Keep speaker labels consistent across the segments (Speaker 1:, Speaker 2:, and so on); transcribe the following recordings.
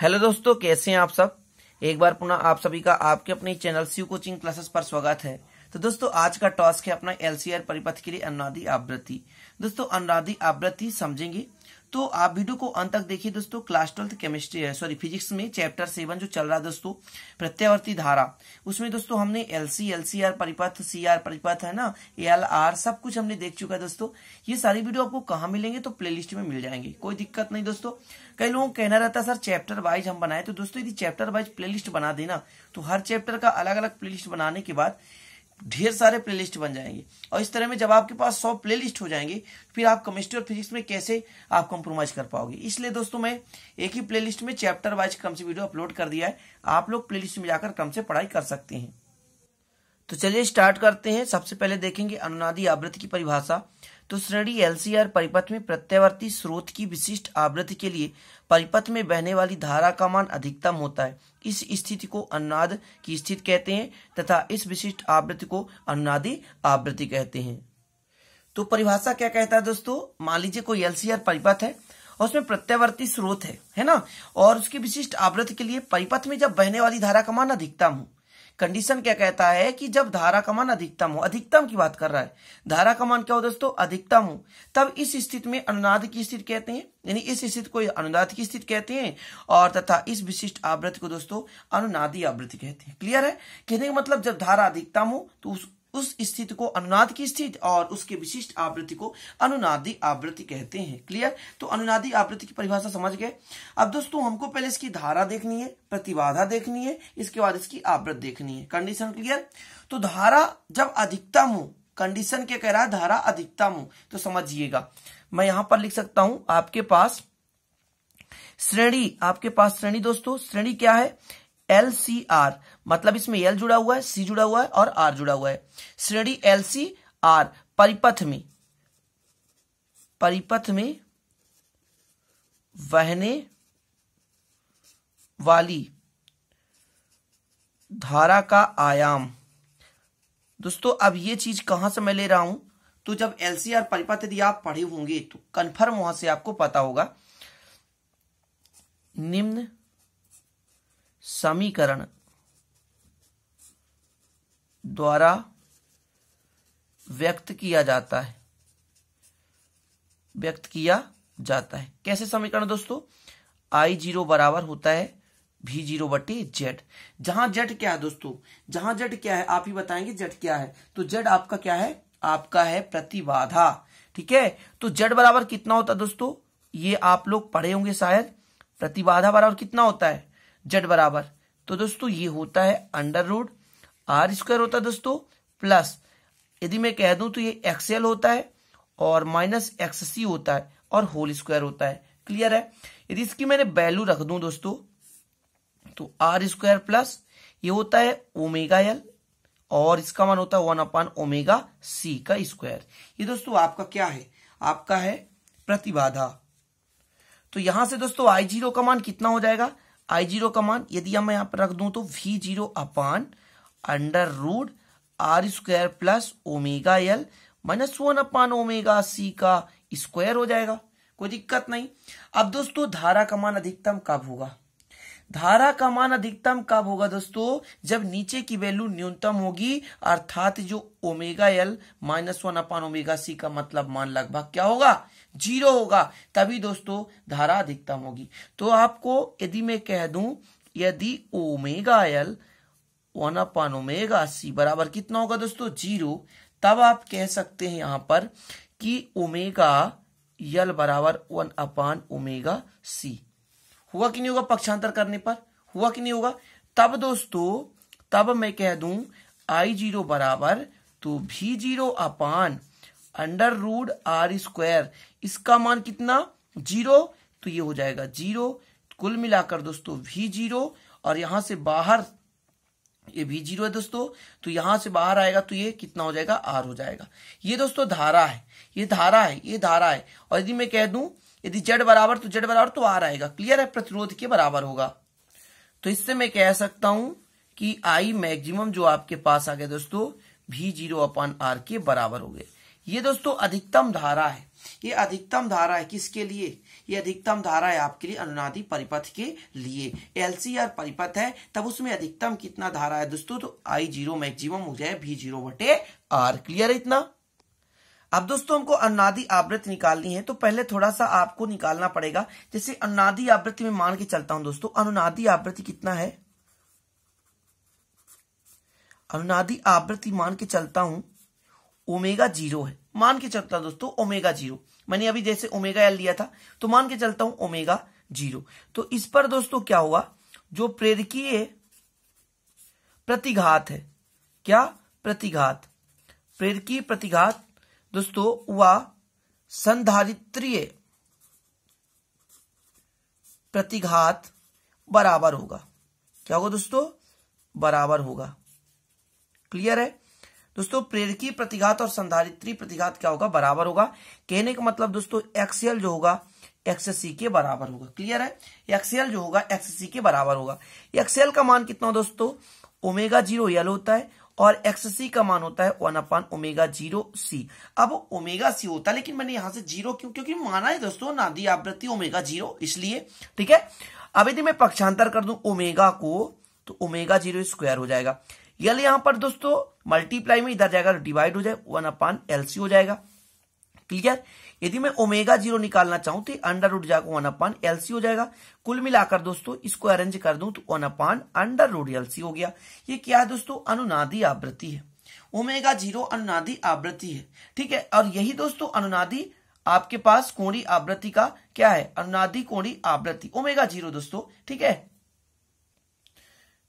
Speaker 1: hello दोस्तों कैसे हैं आप सब एक बार पुनः आप सभी का आपके अपने चैनल सी कोचिंग क्लासेस पर स्वागत है तो दोस्तों आज का टॉस्क है अपना एलसीआर परिपथ के लिए अनुराधी आवृत्ति दोस्तों अनुराधी आवृत्ति समझेंगे तो आप वीडियो को अंत तक देखिए दोस्तों क्लास ट्वेल्थ केमिस्ट्री है सॉरी फिजिक्स में चैप्टर सेवन जो चल रहा है दोस्तों प्रत्यावर्ती धारा उसमें दोस्तों हमने एलसी एलसीआर परिपथ सीआर परिपथ है ना एल आर सब कुछ हमने देख चुका है दोस्तों ये सारी वीडियो आपको कहाँ मिलेंगे तो प्लेलिस्ट में मिल जाएंगे कोई दिक्कत नहीं दोस्तों कई लोगों को कहना रहता है सर चैप्टर वाइज हम बनाए तो दोस्तों यदि चैप्टर वाइज प्लेलिस्ट बना देना तो हर चैप्टर का अलग अलग प्लेलिस्ट बनाने के बाद ढेर सारे प्लेलिस्ट बन जाएंगे और इस तरह में जब आपके पास सौ प्लेलिस्ट हो जाएंगे फिर आप केमिस्ट्री और फिजिक्स में कैसे आप कंप्रोमाइज कर पाओगे इसलिए दोस्तों मैं एक ही प्लेलिस्ट में चैप्टर वाइज क्रम से वीडियो अपलोड कर दिया है आप लोग प्लेलिस्ट में जाकर क्रम से पढ़ाई कर सकते हैं तो चलिए स्टार्ट करते हैं सबसे पहले देखेंगे अनुनादी आवृत्ति की परिभाषा तो श्रेणी एलसीआर परिपथ में प्रत्यावर्ती स्रोत की विशिष्ट आवृत्ति के लिए परिपथ में बहने वाली धारा का मान अधिकतम होता है इस स्थिति को अनुनाद की स्थिति कहते हैं तथा इस विशिष्ट आवृत्ति को अनुनादी आवृत्ति कहते हैं तो परिभाषा क्या कहता है दोस्तों मान लीजिए कोई एलसीआर परिपथ है और उसमें प्रत्यावर्ती स्रोत है है ना और उसकी विशिष्ट आवृत्ति के लिए परिपथ में जब बहने वाली धारा का मान अधिकतम हो कंडीशन क्या कहता है कि जब धारा का मान अधिकतम हो अधिकतम की बात कर रहा है धारा का मान क्या हो दोस्तों अधिकतम हो तब इस स्थिति में अनुनाद की स्थिति कहते हैं यानी इस स्थिति को अनुनाद की स्थिति कहते हैं और तथा इस विशिष्ट आवृत्ति को दोस्तों अनुनादी आवृत्ति कहते हैं क्लियर है कहने का मतलब जब धारा अधिकतम हो तो उस उस स्थिति को अनुनाद की स्थिति और उसके विशिष्ट आवृत्ति को अनुनादी आवृत्ति कहते हैं क्लियर तो अनुनादी आवृत्ति की परिभाषा समझ गए अब दोस्तों हमको पहले इसकी धारा देखनी है प्रतिबाधा देखनी है इसके बाद इसकी आवृत्ति देखनी है कंडीशन क्लियर तो धारा जब अधिकतम हो कंडीशन क्या कह रहा है धारा अधिकतम हो तो समझिएगा मैं यहां पर लिख सकता हूं आपके पास श्रेणी आपके पास श्रेणी दोस्तों श्रेणी क्या है एल सी आर मतलब इसमें एल जुड़ा हुआ है सी जुड़ा हुआ है और आर जुड़ा हुआ है श्रेणी एल सी आर परिपथ में परिपथ में वहने वाली धारा का आयाम दोस्तों अब ये चीज कहां से मैं ले रहा हूं तो जब एलसीआर परिपथ यदि आप पढ़े होंगे तो कन्फर्म वहां से आपको पता होगा निम्न समीकरण द्वारा व्यक्त किया जाता है व्यक्त किया जाता है कैसे समीकरण दोस्तों आई जीरो बराबर होता है भी जीरो बटे जेड जहां जेड क्या है दोस्तों जहां जेड क्या है आप ही बताएंगे जेड क्या है तो जेड आपका क्या है आपका है प्रतिबाधा ठीक है तो जेड बराबर कितना होता है दोस्तों ये आप लोग पढ़े होंगे शायद प्रतिबाधा बराबर कितना होता है जेड बराबर तो दोस्तों ये होता है अंडर रूट आर स्क्वायर होता है दोस्तों प्लस यदि मैं कह दूं तो ये एक्सएल होता है और माइनस एक्स सी होता है और होल स्क्वायर होता है क्लियर है यदि इसकी मैंने वैल्यू रख दूं दोस्तों तो आर स्क्वायर प्लस ये होता है ओमेगा एल और इसका मान होता है वन अपान ओमेगा सी का स्क्वायर ये दोस्तों आपका क्या है आपका है प्रतिबाधा तो यहां से दोस्तों आई जीरो का मान कितना हो जाएगा आई जीरो का मान यदि मैं यहां पर रख दूं तो v zero upon under root are square plus omega l minus one upon omega c का स्क्वायर हो जाएगा कोई दिक्कत नहीं अब दोस्तों धारा का मान अधिकतम कब होगा धारा का मान अधिकतम कब होगा दोस्तों जब नीचे की वैल्यू न्यूनतम होगी अर्थात जो omega l minus one upon omega c का मतलब मान लगभग क्या होगा जीरो होगा तभी दोस्तों धारा अधिकतम होगी तो आपको यदि मैं कह दू यदि omega L one upon omega C बराबर कितना होगा दोस्तों जीरो तब आप कह सकते हैं यहां पर कि ओमेगा यल बराबर वन अपान ओमेगा सी हुआ कि नहीं होगा पक्षांतर करने पर हुआ कि नहीं होगा तब दोस्तों तब मैं कह दू आई जीरो बराबर तो भी zero upon under root are square इसका मान कितना जीरो तो ये हो जाएगा जीरो कुल मिलाकर दोस्तों भी जीरो और यहां से बाहर ये भी जीरो है दोस्तों तो यहां से बाहर आएगा तो ये कितना हो जाएगा आर हो जाएगा ये दोस्तों धारा है ये धारा है ये धारा है और यदि मैं कह दूं यदि जेड बराबर तो जेड बराबर तो आर आएगा क्लियर है प्रतिरोध के बराबर होगा तो इससे मैं कह सकता हूं कि आई मैक्सिमम जो आपके पास आ गया दोस्तों भी जीरो अपॉन आर के बराबर हो गए ये दोस्तों अधिकतम धारा है ये अधिकतम धारा है किसके लिए ये अधिकतम धारा है आपके लिए अनुनादी परिपथ के लिए एलसीआर परिपथ है तब उसमें अधिकतम कितना धारा है दोस्तों तो आई जीरो मैक्सिमम हो जाए भी जीरो बटे आर क्लियर है इतना अब दोस्तों हमको अनादि आवृत्ति निकालनी है तो पहले थोड़ा सा आपको निकालना पड़ेगा जैसे अनादि आवृत्ति में मान के चलता हूं दोस्तों अनुनादि आवृत्ति कितना है अनुनादि आवृत्ति मान के चलता हूं ओमेगा जीरो है मान के चलता दोस्तों ओमेगा जीरो मैंने अभी जैसे ओमेगा एल लिया था तो मान के चलता हूं ओमेगा जीरो तो इस पर दोस्तों क्या हुआ जो प्रेरकीय प्रतिघात है क्या प्रतिघात प्रेरकीय प्रतिघात दोस्तों वह संधारित्रीय प्रतिघात बराबर होगा क्या होगा दोस्तों बराबर होगा क्लियर है दोस्तों प्रेरकी प्रतिघात और संधारित्री प्रतिघात क्या होगा बराबर होगा कहने का मतलब दोस्तों एक्सएल जो होगा एक्ससी के बराबर होगा क्लियर है एक्सएल जो होगा एक्ससी के बराबर होगा एक्सएल का मान कितना दोस्तों ओमेगा जीरो यल होता है और एक्स सी का मान होता है one upon omega zero C अब ओमेगा सी होता है लेकिन मैंने यहां से जीरो क्यों क्योंकि माना है दोस्तों नादी आवृत्ति ओमेगा जीरो इसलिए ठीक है अब यदि मैं पक्षांतर कर दू ओमेगा को तो ओमेगा जीरो स्क्वायर हो जाएगा यल यहां पर दोस्तों मल्टीप्लाई में इधर जाएगा डिवाइड हो जाए वन अपान एलसी हो जाएगा क्लियर यदि मैं ओमेगा जीरो निकालना चाहूं तो अंडर रूट जाकर वन अपान एलसी हो जाएगा कुल मिलाकर दोस्तों इसको अरेंज कर दूं तो one upon under root LC हो गया ये क्या है दोस्तों अनुनादी आवृत्ति है ओमेगा जीरो अनुनादी आवृत्ति है ठीक है और यही दोस्तों अनुनादी आपके पास कोणी आवृत्ति का क्या है अनुनादी कोणी आवृत्ति ओमेगा जीरो दोस्तों ठीक है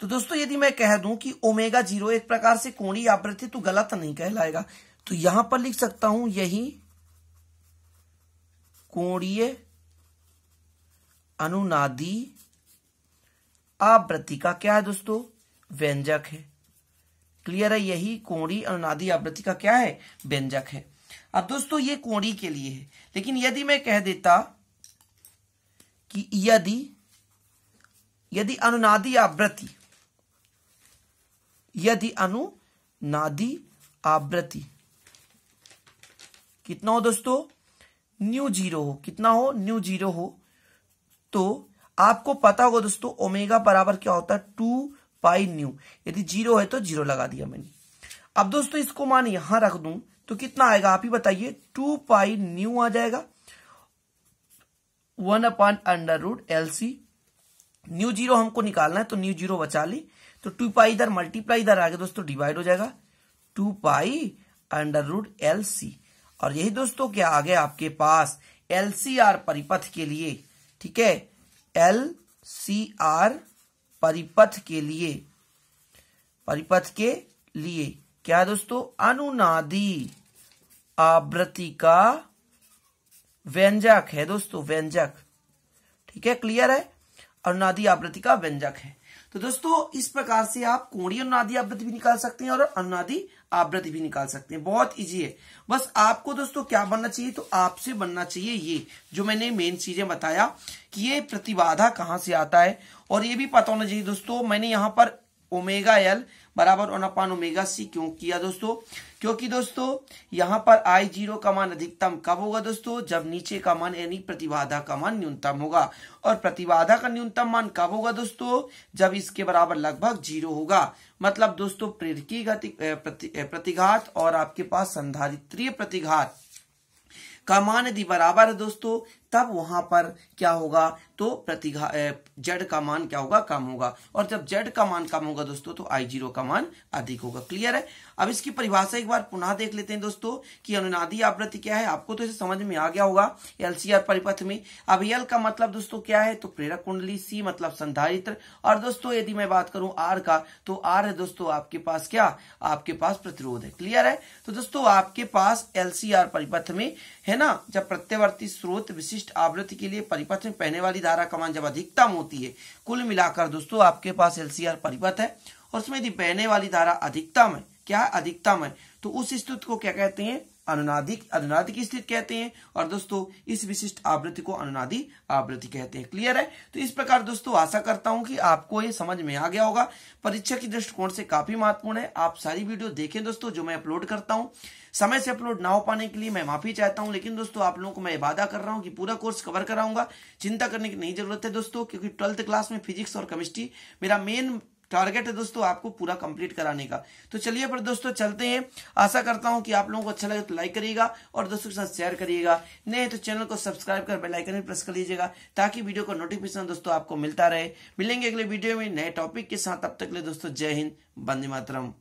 Speaker 1: तो दोस्तों यदि मैं कह दूं कि ओमेगा जीरो एक प्रकार से कोणी आवृत्ति तो गलत नहीं कहलाएगा तो यहां पर लिख सकता हूं यही कोणीय अनुनादी आवृत्ति का क्या है दोस्तों व्यंजक है क्लियर है यही कोणी अनुनादी आवृत्ति का क्या है व्यंजक है अब दोस्तों ये कोणी के लिए है लेकिन यदि मैं कह देता कि यदि यदि अनुनादी आवृत्ति यदि अनुनादी आवृत्ति कितना हो दोस्तों न्यू जीरो हो कितना हो न्यू जीरो हो तो आपको पता होगा दोस्तों ओमेगा बराबर क्या होता है टू पाई न्यू यदि जीरो है तो जीरो लगा दिया मैंने अब दोस्तों इसको मान यहां रख दू तो कितना आएगा आप ही बताइए टू पाई न्यू आ जाएगा one upon under root C nu zero हमको निकालना है तो न्यू जीरो बचा ली तो टू पाई इधर मल्टीप्लाई इधर आ गया दोस्तों डिवाइड हो जाएगा two pi under root L C और यही दोस्तों क्या आ गया आपके पास एल परिपथ के लिए ठीक है एल परिपथ के लिए परिपथ के लिए क्या दोस्तों अनुनादी आवृत्ति का व्यंजक है दोस्तों व्यंजक ठीक है क्लियर है अनुनादी आवृत्ति का व्यंजक है तो दोस्तों इस प्रकार से आप कोणीय अनुनादी आवृत्ति भी निकाल सकते हैं और अनुनादी आवृत्ति भी निकाल सकते हैं बहुत इजी है बस आपको दोस्तों क्या बनना चाहिए तो आपसे बनना चाहिए ये जो मैंने मेन चीजें बताया कि ये प्रतिबाधा कहाँ से आता है और ये भी पता होना चाहिए दोस्तों मैंने यहाँ पर ओमेगा एल बराबर वन अपान ओमेगा सी क्यों किया दोस्तों क्योंकि दोस्तों यहाँ पर आई जीरो का मान अधिकतम कब होगा दोस्तों जब नीचे का मान यानी प्रतिबाधा का मान न्यूनतम होगा और प्रतिबाधा का न्यूनतम मान कब होगा दोस्तों जब इसके बराबर लगभग जीरो होगा मतलब दोस्तों प्रेरकी गति प्रतिघात और आपके पास संधारित्रीय प्रतिघात का मान यदि बराबर है दोस्तों तब वहां पर क्या होगा तो प्रतिघा जेड का मान क्या होगा कम होगा और जब जेड का मान कम होगा दोस्तों तो आई जीरो का मान अधिक होगा क्लियर है अब इसकी परिभाषा एक बार पुनः देख लेते हैं दोस्तों कि अनुनादी आवृत्ति क्या है आपको तो इसे समझ में आ गया होगा एलसीआर परिपथ में अब एल का मतलब दोस्तों क्या है तो प्रेरक कुंडली सी मतलब संधारित्र और दोस्तों यदि मैं बात करूं आर का तो आर है दोस्तों आपके पास क्या आपके पास प्रतिरोध है क्लियर है तो दोस्तों आपके पास एलसीआर परिपथ में है ना जब प्रत्यवर्ती स्रोत विशिष्ट विशिष्ट आवृत्ति के लिए परिपथ में पहने वाली धारा कमान जब अधिकतम होती है कुल मिलाकर दोस्तों आपके पास एलसीआर परिपथ है और उसमें यदि बहने वाली धारा अधिकतम है क्या अधिकतम है तो उस स्तुत को क्या कहते हैं अनुनादिक अनुनादिक की स्थिति कहते हैं और दोस्तों इस विशिष्ट आवृत्ति को अनुनादी आवृत्ति कहते हैं क्लियर है तो इस प्रकार दोस्तों आशा करता हूं कि आपको ये समझ में आ गया होगा परीक्षा की दृष्टिकोण से काफी महत्वपूर्ण है आप सारी वीडियो देखें दोस्तों जो मैं अपलोड करता हूं समय से अपलोड ना हो पाने के लिए मैं माफी चाहता हूं लेकिन दोस्तों आप लोगों को मैं वादा कर रहा हूं कि पूरा कोर्स कवर कराऊंगा चिंता करने की नहीं जरूरत है दोस्तों क्योंकि ट्वेल्थ क्लास में फिजिक्स और केमिस्ट्री मेरा मेन टारगेट है दोस्तों आपको पूरा कंप्लीट कराने का तो चलिए पर दोस्तों चलते हैं आशा करता हूं कि आप लोगों को अच्छा लगे तो लाइक करिएगा और दोस्तों के साथ शेयर करिएगा नहीं तो चैनल को सब्सक्राइब कर बेलाइकन भी प्रेस कर लीजिएगा ताकि वीडियो का नोटिफिकेशन दोस्तों आपको मिलता रहे मिलेंगे अगले वीडियो में नए टॉपिक के साथ अब तक ले दोस्तों जय हिंद बंदे मातरम